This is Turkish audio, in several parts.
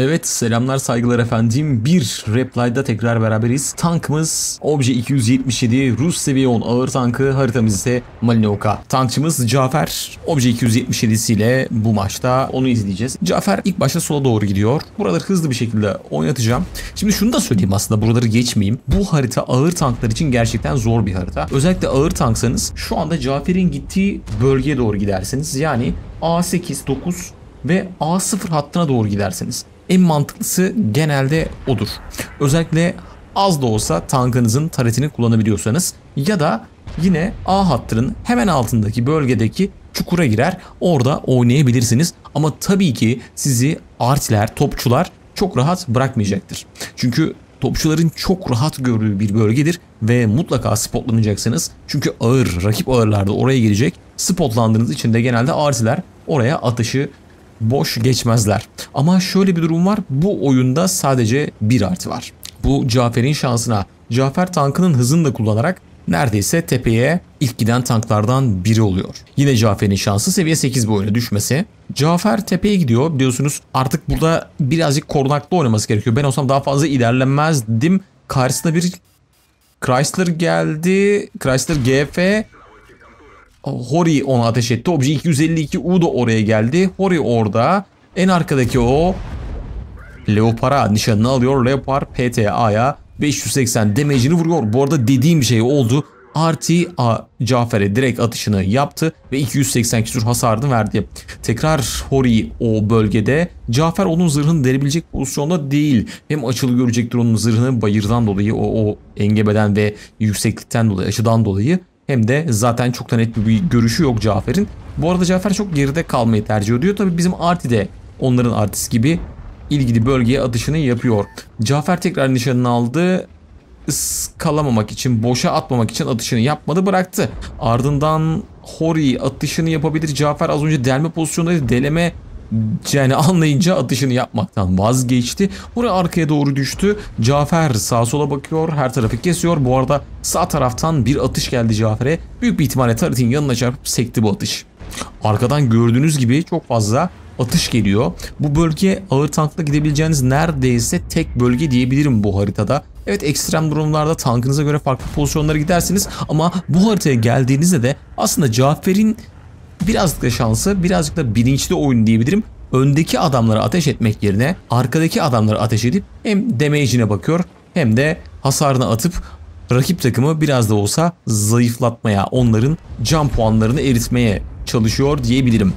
Evet selamlar saygılar efendim. Bir Reply'da tekrar beraberiz. Tankımız Obje 277 Rus seviye 10 ağır tankı haritamız ise Malinoka. Tankçımız Cafer Obje 277'si ile bu maçta onu izleyeceğiz. Cafer ilk başta sola doğru gidiyor. Buraları hızlı bir şekilde oynatacağım. Şimdi şunu da söyleyeyim aslında buraları geçmeyeyim. Bu harita ağır tanklar için gerçekten zor bir harita. Özellikle ağır tanksanız şu anda Cafer'in gittiği bölgeye doğru gidersiniz. Yani A8, 9 ve A0 hattına doğru gidersiniz en mantıklısı genelde odur. Özellikle az da olsa tankınızın taretini kullanabiliyorsanız ya da yine A hattının hemen altındaki bölgedeki çukura girer orada oynayabilirsiniz. Ama tabii ki sizi artiler, topçular çok rahat bırakmayacaktır. Çünkü topçuların çok rahat gördüğü bir bölgedir ve mutlaka spotlanacaksınız. Çünkü ağır, rakip ağırlarda oraya gelecek. Spotlandığınız için de genelde artiler oraya atışı boş geçmezler. Ama şöyle bir durum var. Bu oyunda sadece bir artı var. Bu Cafer'in şansına. Cafer tankının hızını da kullanarak neredeyse tepeye ilk giden tanklardan biri oluyor. Yine Cafer'in şansı seviye 8 boyuna düşmesi. Cafer tepeye gidiyor biliyorsunuz artık burada birazcık korunaklı oynaması gerekiyor. Ben olsam daha fazla ilerlemezdim. Karşısına bir Chrysler geldi. Chrysler GF Hori ona ateş etti. Obje 252 U da oraya geldi. Hori orada. En arkadaki o Leopar'a nişanını alıyor. Leopar PTA'ya 580 damage'ini vuruyor. Bu arada dediğim şey oldu. Arti Cafer'e direkt atışını yaptı ve 280 küsur hasarını verdi. Tekrar Hori o bölgede. Cafer onun zırhını delebilecek pozisyonda değil. Hem açılı görecektir onun zırhını bayırdan dolayı o, o engebeden ve yükseklikten dolayı açıdan dolayı hem de zaten çok da net bir görüşü yok Cafer'in. Bu arada Cafer çok geride kalmayı tercih ediyor. Tabi bizim Arti de onların artist gibi ilgili bölgeye atışını yapıyor. Cafer tekrar nişanını aldı. Iskalamamak için, boşa atmamak için atışını yapmadı bıraktı. Ardından Hori atışını yapabilir. Cafer az önce delme pozisyondaydı. Deleme yani anlayınca atışını yapmaktan vazgeçti. Buraya arkaya doğru düştü. Cafer sağa sola bakıyor. Her tarafı kesiyor. Bu arada sağ taraftan bir atış geldi Cafer'e. Büyük bir ihtimalle Tarit'in yanına çarpıp sekti bu atış. Arkadan gördüğünüz gibi çok fazla atış geliyor. Bu bölge ağır tankla gidebileceğiniz neredeyse tek bölge diyebilirim bu haritada. Evet ekstrem durumlarda tankınıza göre farklı pozisyonlara gidersiniz ama bu haritaya geldiğinizde de aslında Cafer'in Birazcık da şansı, birazcık da bilinçli oyun diyebilirim. Öndeki adamlara ateş etmek yerine arkadaki adamlara ateş edip hem damage'ine bakıyor hem de hasarını atıp rakip takımı biraz da olsa zayıflatmaya, onların can puanlarını eritmeye çalışıyor diyebilirim.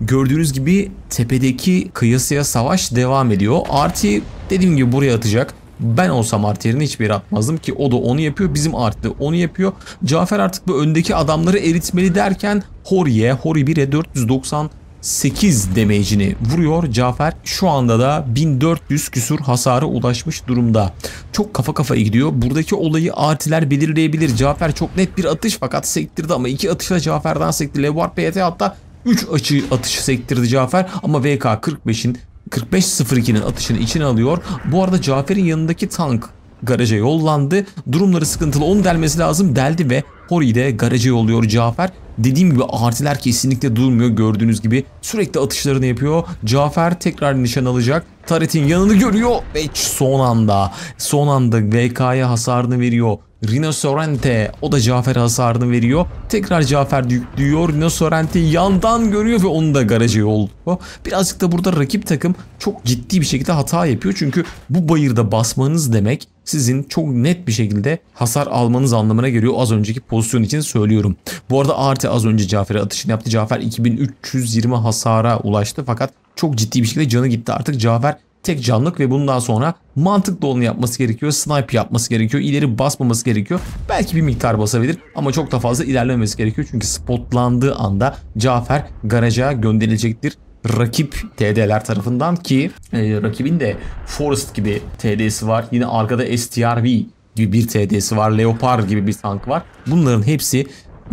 Gördüğünüz gibi tepedeki kıyasıya savaş devam ediyor. Arti dediğim gibi buraya atacak. Ben olsam art yerine hiçbir yere atmazdım ki o da onu yapıyor. Bizim art onu yapıyor. Cafer artık bu öndeki adamları eritmeli derken Hori'ye, Hori 1'e 498 e demecini vuruyor. Cafer şu anda da 1400 küsur hasara ulaşmış durumda. Çok kafa kafa gidiyor. Buradaki olayı artiler belirleyebilir. Cafer çok net bir atış fakat sektirdi ama iki atışla Cafer'den sektirdi. Levar PT hatta 3 açı atışı sektirdi Cafer ama VK 45'in 45.02'nin atışını içine alıyor. Bu arada Cafer'in yanındaki tank garaja yollandı. Durumları sıkıntılı. Onu delmesi lazım. Deldi ve Hori'yi de garaja yolluyor Cafer. Dediğim gibi artiler kesinlikle durmuyor gördüğünüz gibi. Sürekli atışlarını yapıyor. Cafer tekrar nişan alacak. Taret'in yanını görüyor ve son anda son anda VK'ya hasarını veriyor. Rino Sorrente o da Cafer hasarını veriyor. Tekrar Cafer yüklüyor. Rino Sorrente yandan görüyor ve onu da garaja yolluyor. Birazcık da burada rakip takım çok ciddi bir şekilde hata yapıyor. Çünkü bu bayırda basmanız demek sizin çok net bir şekilde hasar almanız anlamına geliyor. Az önceki pozisyon için söylüyorum. Bu arada Arte az önce Cafer'e atışını yaptı. Cafer 2320 hasara ulaştı fakat çok ciddi bir şekilde canı gitti artık. Cafer tek canlık ve bundan sonra mantıklı olanı yapması gerekiyor. Snipe yapması gerekiyor. İleri basmaması gerekiyor. Belki bir miktar basabilir ama çok da fazla ilerlememesi gerekiyor. Çünkü spotlandığı anda Cafer garaja gönderilecektir rakip TD'ler tarafından ki e, rakibin de Forest gibi TD'si var. Yine arkada STRV gibi bir TD'si var. Leopard gibi bir tank var. Bunların hepsi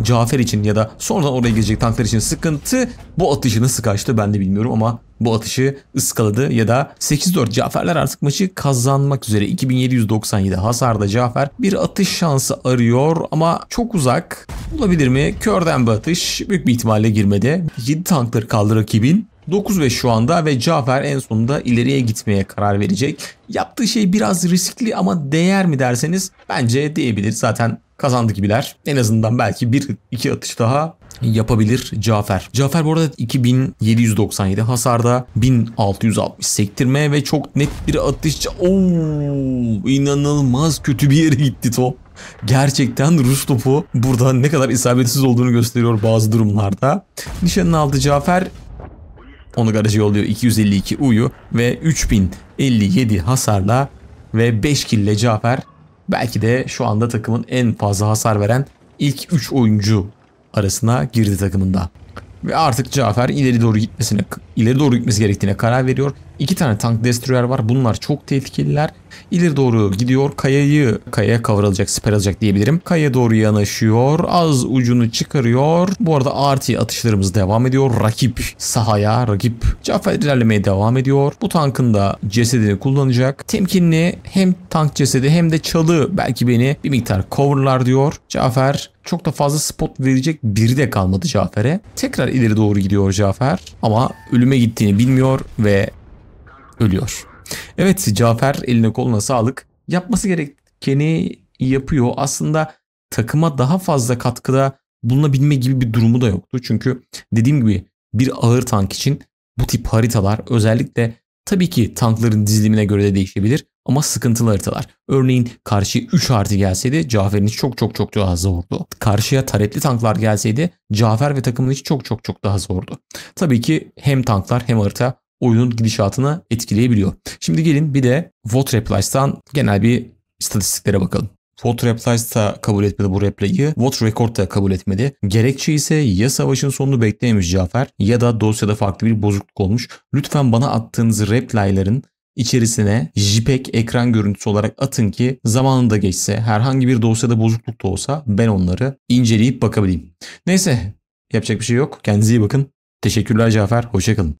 Cafer için ya da sonradan oraya gelecek tanklar için sıkıntı bu atışı nasıl kaçtı ben de bilmiyorum ama bu atışı ıskaladı ya da 8-4 Caferler artık maçı kazanmak üzere 2797 hasarda Cafer bir atış şansı arıyor ama çok uzak olabilir mi? Körden bir atış büyük bir ihtimalle girmedi. 7 tankları kaldı rakibin 9 ve şu anda ve Cafer en sonunda ileriye gitmeye karar verecek. Yaptığı şey biraz riskli ama değer mi derseniz bence diyebilir. Zaten kazandı gibiler. En azından belki bir iki atış daha yapabilir Cafer. Cafer bu arada 2797 hasarda 1660 sektirme ve çok net bir atışça ooo inanılmaz kötü bir yere gitti top. Gerçekten Rus topu burada ne kadar isabetsiz olduğunu gösteriyor bazı durumlarda. Nişanın aldı Cafer onu garaja yolluyor 252 uyu ve 3057 hasarla ve 5 kille Cafer belki de şu anda takımın en fazla hasar veren ilk 3 oyuncu arasına girdi takımında. Ve artık Cafer ileri doğru gitmesine ileri doğru gitmesi gerektiğine karar veriyor. İki tane tank destroyer var. Bunlar çok tehlikeliler. İleri doğru gidiyor. Kayayı kayaya kavralacak, siper alacak diyebilirim. Kaya doğru yanaşıyor. Az ucunu çıkarıyor. Bu arada artı atışlarımız devam ediyor. Rakip sahaya, rakip Cafer ilerlemeye devam ediyor. Bu tankın da cesedini kullanacak. Temkinli hem tank cesedi hem de çalı belki beni bir miktar coverlar diyor. Cafer çok da fazla spot verecek biri de kalmadı Cafer'e. Tekrar ileri doğru gidiyor Cafer ama ölüme gittiğini bilmiyor ve ölüyor. Evet Cafer eline koluna sağlık. Yapması gerekeni yapıyor. Aslında takıma daha fazla katkıda bulunabilme gibi bir durumu da yoktu. Çünkü dediğim gibi bir ağır tank için bu tip haritalar özellikle tabii ki tankların dizilimine göre de değişebilir ama sıkıntılı haritalar. Örneğin karşı 3 artı gelseydi Cafer'in hiç çok çok çok daha zordu. Karşıya taretli tanklar gelseydi Cafer ve takımın hiç çok çok çok daha zordu. Tabii ki hem tanklar hem harita oyunun gidişatını etkileyebiliyor. Şimdi gelin bir de Vote Replies'tan genel bir istatistiklere bakalım. Vote Replies da kabul etmedi bu replay'i. Vote Record da kabul etmedi. Gerekçe ise ya savaşın sonunu beklememiş Cafer ya da dosyada farklı bir bozukluk olmuş. Lütfen bana attığınız replay'ların içerisine JPEG ekran görüntüsü olarak atın ki zamanında geçse herhangi bir dosyada bozukluk da olsa ben onları inceleyip bakabileyim. Neyse yapacak bir şey yok. Kendinize iyi bakın. Teşekkürler Cafer. Hoşçakalın.